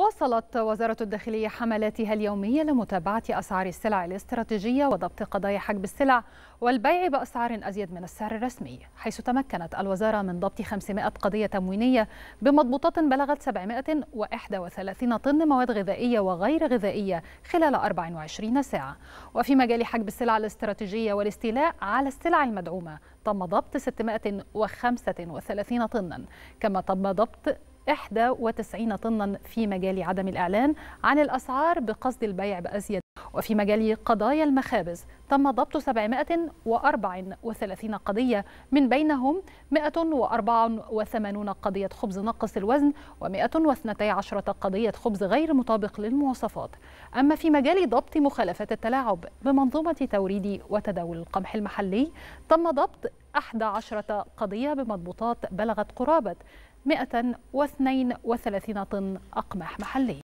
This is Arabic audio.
واصلت وزارة الداخلية حملاتها اليومية لمتابعة أسعار السلع الاستراتيجية وضبط قضايا حجب السلع والبيع بأسعار أزيد من السعر الرسمي حيث تمكنت الوزارة من ضبط 500 قضية تموينية بمضبوطات بلغت 731 طن مواد غذائية وغير غذائية خلال 24 ساعة وفي مجال حجب السلع الاستراتيجية والاستيلاء على السلع المدعومة تم ضبط 635 طنا كما تم ضبط 91 طنا في مجال عدم الإعلان عن الأسعار بقصد البيع بأزيد وفي مجال قضايا المخابز تم ضبط 734 قضية من بينهم 184 قضية خبز ناقص الوزن و112 قضية خبز غير مطابق للمواصفات أما في مجال ضبط مخالفات التلاعب بمنظومة توريد وتداول القمح المحلي تم ضبط 11 قضية بمضبوطات بلغت قرابة 132 طن أقمح محلي